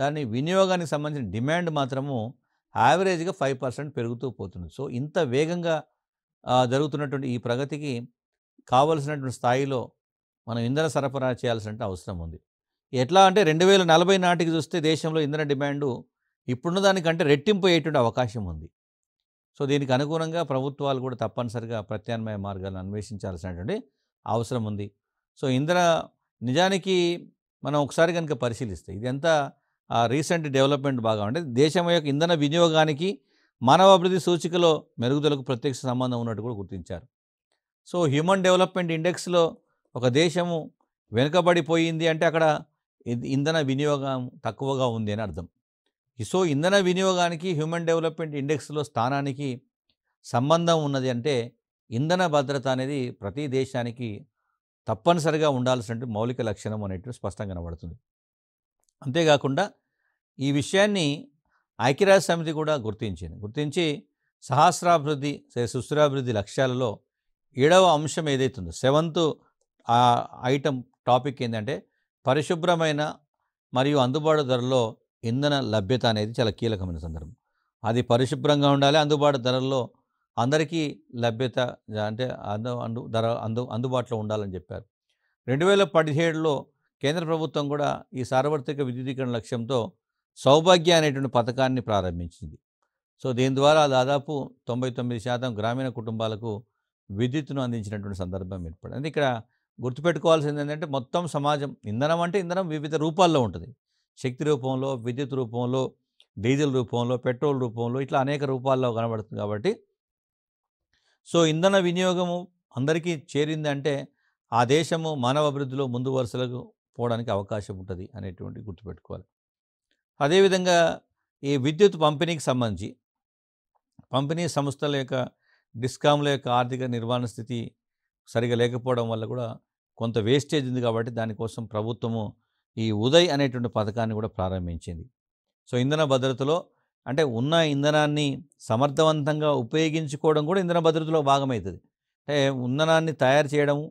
Speaker 1: దాని వినియోగానికి సంబంధించిన డిమాండ్ మాత్రము యావరేజ్గా ఫైవ్ పర్సెంట్ పెరుగుతూ పోతుంది సో ఇంత వేగంగా జరుగుతున్నటువంటి ఈ ప్రగతికి కావలసినటువంటి స్థాయిలో మనం ఇంధన సరఫరా చేయాల్సిన అవసరం ఉంది ఎట్లా అంటే రెండు వేల నలభై నాటికి చూస్తే దేశంలో ఇంధన డిమాండు ఇప్పుడున్న దానికంటే రెట్టింపు అయ్యేటువంటి అవకాశం ఉంది సో దీనికి అనుగుణంగా ప్రభుత్వాలు కూడా తప్పనిసరిగా ప్రత్యామ్నాయ మార్గాలను అన్వేషించాల్సినటువంటి అవసరం ఉంది సో ఇందిర నిజానికి మనం ఒకసారి కనుక పరిశీలిస్తే ఇదంతా రీసెంట్ డెవలప్మెంట్ బాగా ఉంటే దేశం యొక్క ఇంధన వినియోగానికి మానవ అభివృద్ధి సూచికలో మెరుగుదలకు ప్రత్యక్ష సంబంధం ఉన్నట్టు కూడా గుర్తించారు సో హ్యూమన్ డెవలప్మెంట్ ఇండెక్స్లో ఒక దేశము వెనుకబడిపోయింది అంటే అక్కడ ఇంధన వినియోగం తక్కువగా ఉంది అని అర్థం సో ఇంధన వినియోగానికి హ్యూమన్ డెవలప్మెంట్ ఇండెక్స్లో స్థానానికి సంబంధం ఉన్నది అంటే ఇంధన భద్రత అనేది ప్రతి దేశానికి తప్పనిసరిగా ఉండాల్సిన మౌలిక లక్షణం అనేటువంటి స్పష్టంగా కనబడుతుంది అంతేకాకుండా ఈ విషయాన్ని ఐక్యరాజ్య సమితి కూడా గుర్తించింది గుర్తించి సహస్రాభివృద్ధి సుస్థిరాభివృద్ధి లక్ష్యాలలో ఏడవ అంశం ఏదైతుందో సెవెంత్ ఐటమ్ టాపిక్ ఏంటంటే పరిశుభ్రమైన మరియు అందుబాటు ధరలో ఇంధన లభ్యత అనేది చాలా కీలకమైన సందర్భం అది పరిశుభ్రంగా ఉండాలి అందుబాటు ధరల్లో అందరికీ లభ్యత అంటే అందు అందు ధర అందు అందుబాటులో ఉండాలని చెప్పారు రెండు వేల పదిహేడులో కేంద్ర ప్రభుత్వం కూడా ఈ సార్వత్రిక విద్యుదీకరణ లక్ష్యంతో సౌభాగ్య అనేటువంటి పథకాన్ని ప్రారంభించింది సో దీని ద్వారా దాదాపు తొంభై తొమ్మిది శాతం గ్రామీణ కుటుంబాలకు విద్యుత్తును అందించినటువంటి సందర్భం ఏర్పడింది ఇక్కడ గుర్తుపెట్టుకోవాల్సింది ఏంటంటే మొత్తం సమాజం ఇంధనం అంటే ఇంధనం వివిధ రూపాల్లో ఉంటుంది శక్తి రూపంలో విద్యుత్ రూపంలో డీజిల్ రూపంలో పెట్రోల్ రూపంలో ఇట్లా అనేక రూపాల్లో కనబడుతుంది కాబట్టి సో ఇంధన వినియోగము అందరికీ చేరిందంటే ఆ దేశము మానవ అభివృద్ధిలో ముందు వరుసలకు పోవడానికి అవకాశం ఉంటుంది అనేటువంటి గుర్తుపెట్టుకోవాలి అదేవిధంగా ఈ విద్యుత్ పంపిణీకి సంబంధించి పంపిణీ సంస్థల యొక్క డిస్కామ్ల యొక్క ఆర్థిక నిర్వహణ స్థితి సరిగా లేకపోవడం వల్ల కూడా కొంత వేస్టేజ్ ఉంది కాబట్టి దానికోసం ప్రభుత్వము ఈ ఉదయ్ అనేటువంటి పథకాన్ని కూడా ప్రారంభించింది సో ఇంధన భద్రతలో అంటే ఉన్న ఇంధనాన్ని సమర్థవంతంగా ఉపయోగించుకోవడం కూడా ఇంధన భద్రతలో భాగమవుతుంది అంటే ఇంధనాన్ని తయారు చేయడము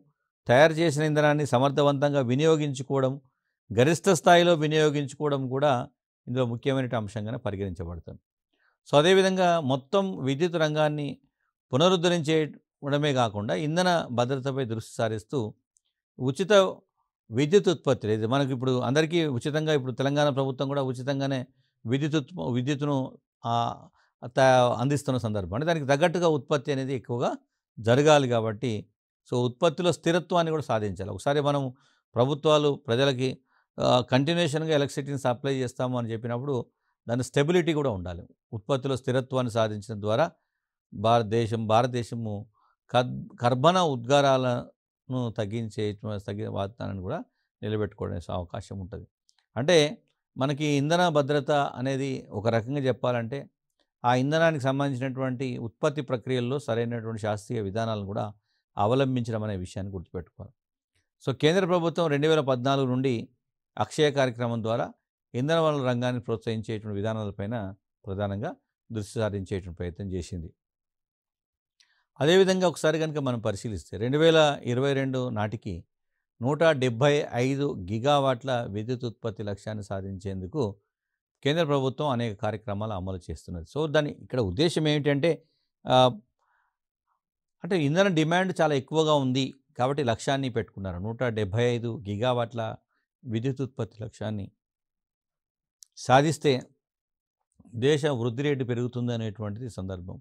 Speaker 1: తయారు చేసిన ఇంధనాన్ని సమర్థవంతంగా వినియోగించుకోవడం గరిష్ట స్థాయిలో వినియోగించుకోవడం కూడా ఇందులో ముఖ్యమైన అంశంగానే పరిగణించబడుతుంది సో అదేవిధంగా మొత్తం విద్యుత్ రంగాన్ని పునరుద్ధరించేయడమే కాకుండా ఇంధన భద్రతపై దృష్టి సారిస్తూ ఉచిత విద్యుత్ ఉత్పత్తి లేదు మనకి ఇప్పుడు అందరికీ ఉచితంగా ఇప్పుడు తెలంగాణ ప్రభుత్వం కూడా ఉచితంగానే విద్యుత్ విద్యుత్ను అందిస్తున్న సందర్భం అంటే దానికి తగ్గట్టుగా ఉత్పత్తి అనేది ఎక్కువగా జరగాలి కాబట్టి సో ఉత్పత్తిలో స్థిరత్వాన్ని కూడా సాధించాలి ఒకసారి మనం ప్రభుత్వాలు ప్రజలకి కంటిన్యూషన్గా ఎలక్ట్రిసిటీని సప్లై చేస్తాము అని చెప్పినప్పుడు దాని స్టెబిలిటీ కూడా ఉండాలి ఉత్పత్తిలో స్థిరత్వాన్ని సాధించడం ద్వారా భారతదేశం భారతదేశము కర్బన ఉద్గారాల ను తగ్గించే తగ్గిన వాతావరణాన్ని కూడా నిలబెట్టుకోవడం అవకాశం ఉంటుంది అంటే మనకి ఇంధన భద్రత అనేది ఒక రకంగా చెప్పాలంటే ఆ ఇంధనానికి సంబంధించినటువంటి ఉత్పత్తి ప్రక్రియల్లో సరైనటువంటి శాస్త్రీయ విధానాలను కూడా అవలంబించడం అనే విషయాన్ని గుర్తుపెట్టుకోవాలి సో కేంద్ర ప్రభుత్వం రెండు వేల పద్నాలుగు నుండి అక్షయ కార్యక్రమం ద్వారా ఇంధన వనరుల రంగాన్ని ప్రోత్సహించేటువంటి విధానాలపైన ప్రధానంగా దృష్టి సారించేటువంటి ప్రయత్నం చేసింది అదేవిధంగా ఒకసారి కనుక మనం పరిశీలిస్తే రెండు వేల ఇరవై రెండు నాటికి నూట డెబ్భై ఐదు గిగావాట్ల విద్యుత్ ఉత్పత్తి లక్ష్యాన్ని సాధించేందుకు కేంద్ర ప్రభుత్వం అనేక కార్యక్రమాలు అమలు చేస్తున్నది సో దాని ఇక్కడ ఉద్దేశం ఏమిటంటే అంటే ఇంధన డిమాండ్ చాలా ఎక్కువగా ఉంది కాబట్టి లక్ష్యాన్ని పెట్టుకున్నారు నూట డెబ్భై ఐదు గిగావాట్ల విద్యుత్ ఉత్పత్తి లక్ష్యాన్ని సాధిస్తే దేశ వృద్ధి రేటు పెరుగుతుంది అనేటువంటిది సందర్భం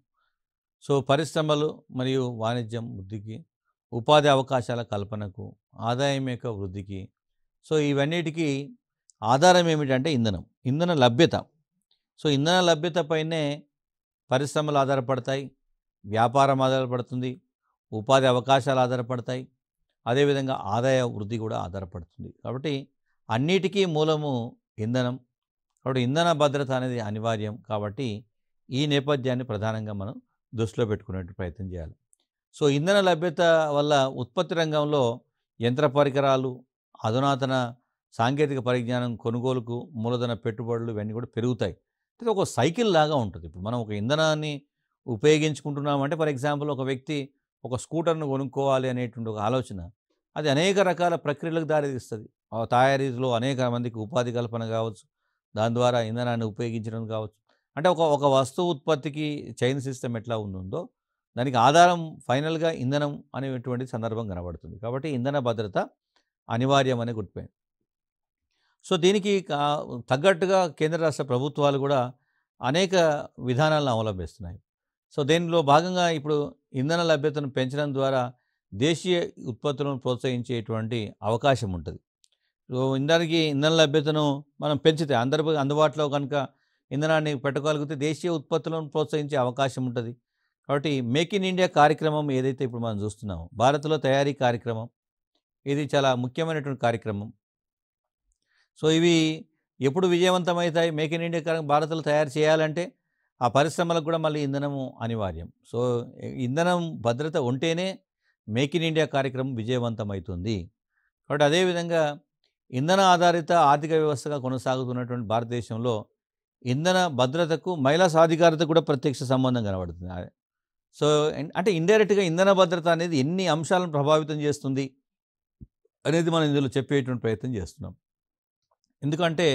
Speaker 1: సో పరిశ్రమలు మరియు వాణిజ్యం వృద్ధికి ఉపాధి అవకాశాల కల్పనకు ఆదాయం యొక్క వృద్ధికి సో ఇవన్నిటికీ ఆధారం ఏమిటంటే ఇంధనం ఇంధన లభ్యత సో ఇంధన లభ్యత పైనే పరిశ్రమలు ఆధారపడతాయి వ్యాపారం ఆధారపడుతుంది ఉపాధి అవకాశాలు ఆధారపడతాయి అదేవిధంగా ఆదాయ వృద్ధి కూడా ఆధారపడుతుంది కాబట్టి అన్నిటికీ మూలము ఇంధనం కాబట్టి ఇంధన భద్రత అనేది అనివార్యం కాబట్టి ఈ నేపథ్యాన్ని ప్రధానంగా మనం దృష్టిలో పెట్టుకునే ప్రయత్నం చేయాలి సో ఇంధన లభ్యత వల్ల ఉత్పత్తి రంగంలో యంత్ర పరికరాలు అధునాతన సాంకేతిక పరిజ్ఞానం కొనుగోలుకు మూలధన పెట్టుబడులు ఇవన్నీ కూడా పెరుగుతాయి ఇది ఒక సైకిల్ లాగా ఉంటుంది ఇప్పుడు మనం ఒక ఇంధనాన్ని ఉపయోగించుకుంటున్నామంటే ఫర్ ఎగ్జాంపుల్ ఒక వ్యక్తి ఒక స్కూటర్ను కొనుక్కోవాలి అనేటువంటి ఒక ఆలోచన అది అనేక రకాల ప్రక్రియలకు దారితీస్తుంది తయారీలో అనేక మందికి ఉపాధి కల్పన కావచ్చు దాని ద్వారా ఇంధనాన్ని ఉపయోగించడం కావచ్చు అంటే ఒక ఒక వస్తువు ఉత్పత్తికి చైన్ సిస్టమ్ ఎట్లా ఉందో దానికి ఆధారం ఫైనల్గా ఇంధనం అనేటువంటి సందర్భం కనబడుతుంది కాబట్టి ఇంధన భద్రత అనివార్యం అనే గుర్తుపోయింది సో దీనికి తగ్గట్టుగా కేంద్ర రాష్ట్ర ప్రభుత్వాలు కూడా అనేక విధానాలను అవలంబిస్తున్నాయి సో దీనిలో భాగంగా ఇప్పుడు ఇంధన లభ్యతను పెంచడం ద్వారా దేశీయ ఉత్పత్తులను ప్రోత్సహించేటువంటి అవకాశం ఉంటుంది సో ఇందానికి ఇంధన లభ్యతను మనం పెంచితే అందరి అందుబాటులో కనుక ఇంధనాన్ని పెట్టగలిగితే దేశీయ ఉత్పత్తులను ప్రోత్సహించే అవకాశం ఉంటుంది కాబట్టి మేక్ ఇన్ ఇండియా కార్యక్రమం ఏదైతే ఇప్పుడు మనం చూస్తున్నామో భారత్లో తయారీ కార్యక్రమం ఇది చాలా ముఖ్యమైనటువంటి కార్యక్రమం సో ఇవి ఎప్పుడు విజయవంతమవుతాయి మేక్ ఇన్ ఇండియా కార్యక్రమం భారత్లో తయారు చేయాలంటే ఆ పరిశ్రమలకు కూడా మళ్ళీ ఇంధనము అనివార్యం సో ఇంధనం భద్రత ఉంటేనే మేక్ ఇన్ ఇండియా కార్యక్రమం విజయవంతమవుతుంది కాబట్టి అదేవిధంగా ఇంధన ఆధారిత ఆర్థిక వ్యవస్థగా కొనసాగుతున్నటువంటి భారతదేశంలో ఇంధన భద్రతకు మహిళా సాధికారత కూడా ప్రత్యక్ష సంబంధం కనబడుతుంది సో అంటే ఇండైరెక్ట్గా ఇంధన భద్రత అనేది ఎన్ని అంశాలను ప్రభావితం చేస్తుంది అనేది మనం ఇందులో చెప్పేటువంటి ప్రయత్నం చేస్తున్నాం ఎందుకంటే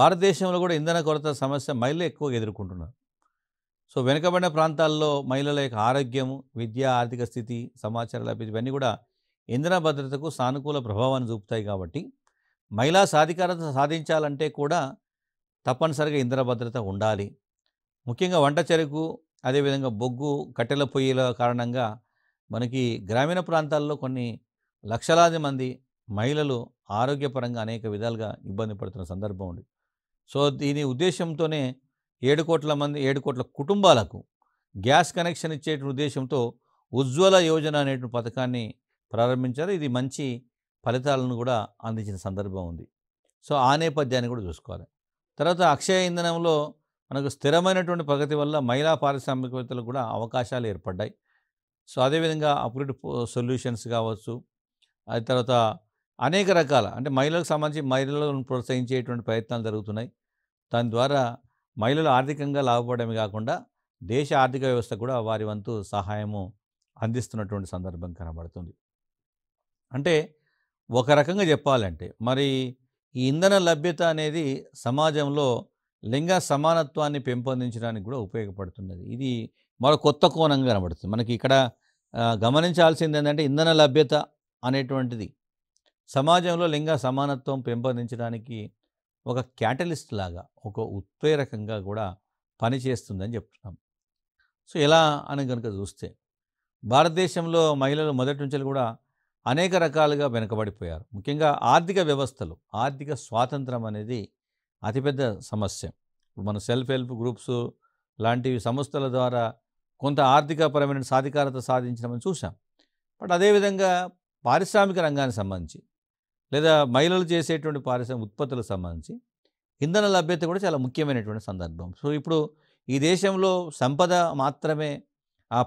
Speaker 1: భారతదేశంలో కూడా ఇంధన కొరత సమస్య మహిళలు ఎక్కువగా ఎదుర్కొంటున్నారు సో వెనుకబడిన ప్రాంతాల్లో మహిళల యొక్క ఆరోగ్యం విద్య ఆర్థిక స్థితి సమాచార లభ్యత ఇవన్నీ కూడా ఇంధన భద్రతకు సానుకూల ప్రభావాన్ని చూపుతాయి కాబట్టి మహిళా సాధికారత సాధించాలంటే కూడా తప్పనిసరిగా ఇంధన భద్రత ఉండాలి ముఖ్యంగా వంట చెరుకు అదేవిధంగా బొగ్గు కట్టెల పొయ్యిల కారణంగా మనకి గ్రామీణ ప్రాంతాల్లో కొన్ని లక్షలాది మంది మహిళలు ఆరోగ్యపరంగా అనేక విధాలుగా ఇబ్బంది పడుతున్న సందర్భం ఉంది సో దీని ఉద్దేశంతోనే ఏడు కోట్ల మంది ఏడు కోట్ల కుటుంబాలకు గ్యాస్ కనెక్షన్ ఇచ్చే ఉద్దేశంతో ఉజ్వల యోజన అనే పథకాన్ని ప్రారంభించారు ఇది మంచి ఫలితాలను కూడా అందించిన సందర్భం ఉంది సో ఆ నేపథ్యాన్ని కూడా చూసుకోవాలి తర్వాత అక్షయ ఇంధనంలో మనకు స్థిరమైనటువంటి ప్రగతి వల్ల మహిళా పారిశ్రామికవేత్తలకు కూడా అవకాశాలు ఏర్పడ్డాయి సో అదేవిధంగా అప్గ్రేడ్ సొల్యూషన్స్ కావచ్చు అది తర్వాత అనేక రకాల అంటే మహిళలకు సంబంధించి మహిళలను ప్రోత్సహించేటువంటి ప్రయత్నాలు జరుగుతున్నాయి దాని ద్వారా మహిళలు ఆర్థికంగా లాభపడమే కాకుండా దేశ ఆర్థిక వ్యవస్థ కూడా వారి వంతు సహాయము అందిస్తున్నటువంటి సందర్భం కనబడుతుంది అంటే ఒక రకంగా చెప్పాలంటే మరి ఈ ఇంధన లభ్యత అనేది సమాజంలో లింగ సమానత్వాన్ని పెంపొందించడానికి కూడా ఉపయోగపడుతున్నది ఇది మరో కొత్త కోణంగా కనబడుతుంది మనకి ఇక్కడ గమనించాల్సింది ఏంటంటే ఇంధన లభ్యత అనేటువంటిది సమాజంలో లింగ సమానత్వం పెంపొందించడానికి ఒక క్యాటలిస్ట్ లాగా ఒక ఉత్ప్రేరకంగా కూడా పనిచేస్తుందని చెప్తున్నాం సో ఎలా అని కనుక చూస్తే భారతదేశంలో మహిళలు మొదటి నుంచి కూడా అనేక రకాలుగా వెనుకబడిపోయారు ముఖ్యంగా ఆర్థిక వ్యవస్థలు ఆర్థిక స్వాతంత్రం అనేది అతిపెద్ద సమస్య ఇప్పుడు మన సెల్ఫ్ హెల్ప్ గ్రూప్స్ లాంటివి సంస్థల ద్వారా కొంత ఆర్థికపరమైన సాధికారత సాధించడం చూసాం బట్ అదేవిధంగా పారిశ్రామిక రంగానికి సంబంధించి లేదా మహిళలు చేసేటువంటి పారిశ్రామిక ఉత్పత్తులకు సంబంధించి ఇంధన లభ్యత కూడా చాలా ముఖ్యమైనటువంటి సందర్భం సో ఇప్పుడు ఈ దేశంలో సంపద మాత్రమే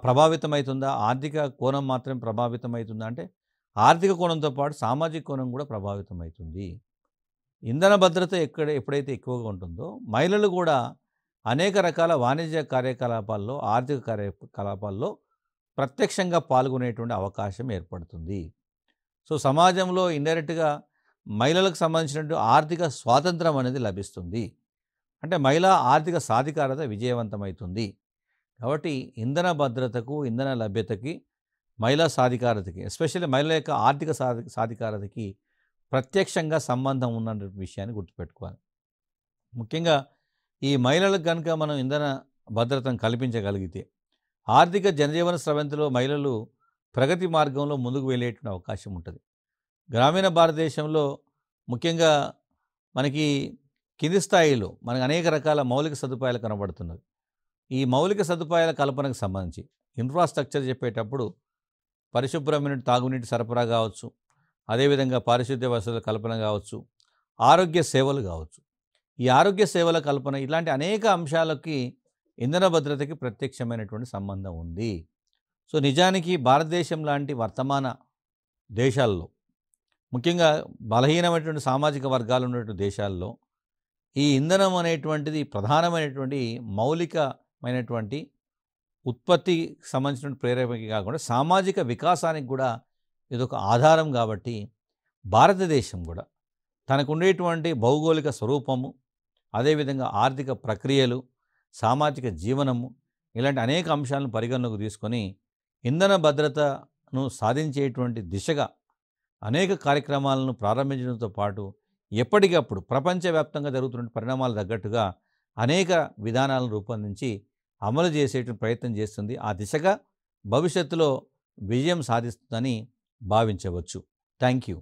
Speaker 1: ప్రభావితమవుతుందా ఆర్థిక కోణం మాత్రమే ప్రభావితమవుతుందా అంటే ఆర్థిక కోణంతో పాటు సామాజిక కోణం కూడా ప్రభావితం అవుతుంది ఇంధన భద్రత ఎక్కడ ఎప్పుడైతే ఎక్కువగా ఉంటుందో మహిళలు కూడా అనేక రకాల వాణిజ్య కార్యకలాపాల్లో ఆర్థిక కార్యకలాపాల్లో ప్రత్యక్షంగా పాల్గొనేటువంటి అవకాశం ఏర్పడుతుంది సో సమాజంలో ఇండైరెక్ట్గా మహిళలకు సంబంధించినటువంటి ఆర్థిక స్వాతంత్రం అనేది లభిస్తుంది అంటే మహిళా ఆర్థిక సాధికారత విజయవంతమవుతుంది కాబట్టి ఇంధన భద్రతకు ఇంధన లభ్యతకి మహిళా సాధికారతకి ఎస్పెషల్లీ మహిళ యొక్క ఆర్థిక సాధి సాధికారతకి ప్రత్యక్షంగా సంబంధం ఉన్న విషయాన్ని గుర్తుపెట్టుకోవాలి ముఖ్యంగా ఈ మహిళలకు కనుక మనం ఇంధన భద్రతను కల్పించగలిగితే ఆర్థిక జనజీవన స్రవంతిలో మహిళలు ప్రగతి మార్గంలో ముందుకు వెళ్ళేటువంటి అవకాశం ఉంటుంది గ్రామీణ భారతదేశంలో ముఖ్యంగా మనకి కింది స్థాయిలో మనకు అనేక రకాల మౌలిక సదుపాయాలు కనబడుతున్నవి ఈ మౌలిక సదుపాయాల కల్పనకు సంబంధించి ఇన్ఫ్రాస్ట్రక్చర్ చెప్పేటప్పుడు పరిశుభ్రమైన తాగునీటి సరఫరా కావచ్చు అదేవిధంగా పారిశుద్ధ్య వసతుల కల్పన కావచ్చు ఆరోగ్య సేవలు కావచ్చు ఈ ఆరోగ్య సేవల కల్పన ఇలాంటి అనేక అంశాలకి ఇంధన భద్రతకి ప్రత్యక్షమైనటువంటి సంబంధం ఉంది సో నిజానికి భారతదేశం లాంటి వర్తమాన దేశాల్లో ముఖ్యంగా బలహీనమైనటువంటి సామాజిక వర్గాలు ఉన్నటువంటి దేశాల్లో ఈ ఇంధనం అనేటువంటిది ప్రధానమైనటువంటి మౌలికమైనటువంటి ఉత్పత్తికి సంబంధించిన ప్రేరేపణ కాకుండా సామాజిక వికాసానికి కూడా ఇదొక ఆధారం కాబట్టి భారతదేశం కూడా తనకుండేటువంటి భౌగోళిక స్వరూపము అదేవిధంగా ఆర్థిక ప్రక్రియలు సామాజిక జీవనము ఇలాంటి అనేక అంశాలను పరిగణలోకి తీసుకొని ఇంధన భద్రతను సాధించేటువంటి దిశగా అనేక కార్యక్రమాలను ప్రారంభించడంతో పాటు ఎప్పటికప్పుడు ప్రపంచవ్యాప్తంగా జరుగుతున్న పరిణామాలు తగ్గట్టుగా అనేక విధానాలను రూపొందించి అమలు చేసేటువంటి ప్రయత్నం చేస్తుంది ఆ దిశగా భవిష్యత్తులో విజయం సాధిస్తుందని భావించవచ్చు థ్యాంక్ యూ